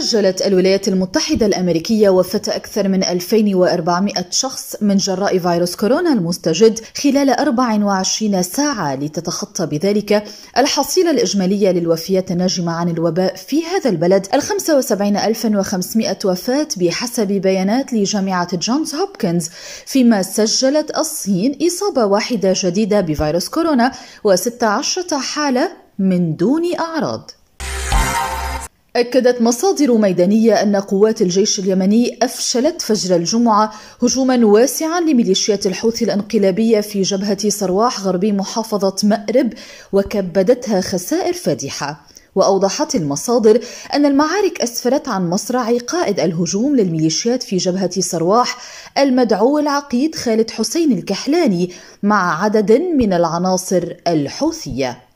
سجلت الولايات المتحدة الأمريكية وفاة أكثر من 2400 شخص من جراء فيروس كورونا المستجد خلال 24 ساعة لتتخطى بذلك الحصيلة الإجمالية للوفيات الناجمة عن الوباء في هذا البلد ال 75500 وفاة بحسب بيانات لجامعة جونز هوبكنز فيما سجلت الصين إصابة واحدة جديدة بفيروس كورونا و16 حالة من دون أعراض أكدت مصادر ميدانية أن قوات الجيش اليمني أفشلت فجر الجمعة هجوما واسعا لميليشيات الحوثي الانقلابية في جبهة صرواح غربي محافظة مأرب وكبدتها خسائر فادحة وأوضحت المصادر أن المعارك أسفرت عن مصرع قائد الهجوم للميليشيات في جبهة صرواح المدعو العقيد خالد حسين الكحلاني مع عدد من العناصر الحوثية